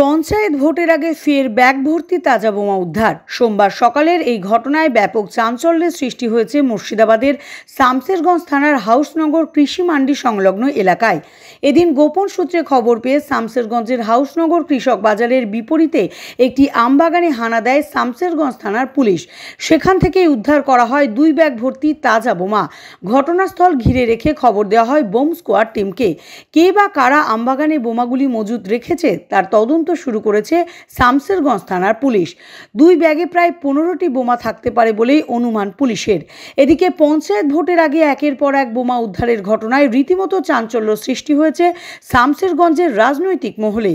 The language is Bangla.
পঞ্চায়েত ভোটের আগে ফের ব্যাগ ভর্তি তাজা বোমা উদ্ধার সোমবার সকালের এই ঘটনায় ব্যাপক চাঞ্চল্যের সৃষ্টি হয়েছে মুর্শিদাবাদের সামসেরগঞ্জ থানার হাউসনগর কৃষি মান্ডি সংলগ্ন এলাকায় এদিন গোপন সূত্রে খবর পেয়ে সামসেরগঞ্জের হাউসনগর কৃষক বাজারের বিপরীতে একটি আমবাগানে হানা দেয় সামসেরগঞ্জ থানার পুলিশ সেখান থেকেই উদ্ধার করা হয় দুই ব্যাগ ভর্তি তাজা বোমা ঘটনাস্থল ঘিরে রেখে খবর দেওয়া হয় বোম স্কোয়াড টিমকে কে বা কারা আমবাগানে বোমাগুলি মজুত রেখেছে তার তদন্ত তদন্ত শুরু করেছে শামসেরগঞ্জ থানার পুলিশ দুই ব্যাগে প্রায় পনেরোটি বোমা থাকতে পারে বলেই অনুমান পুলিশের এদিকে পঞ্চায়েত ভোটের আগে একের পর এক বোমা উদ্ধারের ঘটনায় রীতিমতো চাঞ্চল্য সৃষ্টি হয়েছে শামসেরগঞ্জের রাজনৈতিক মহলে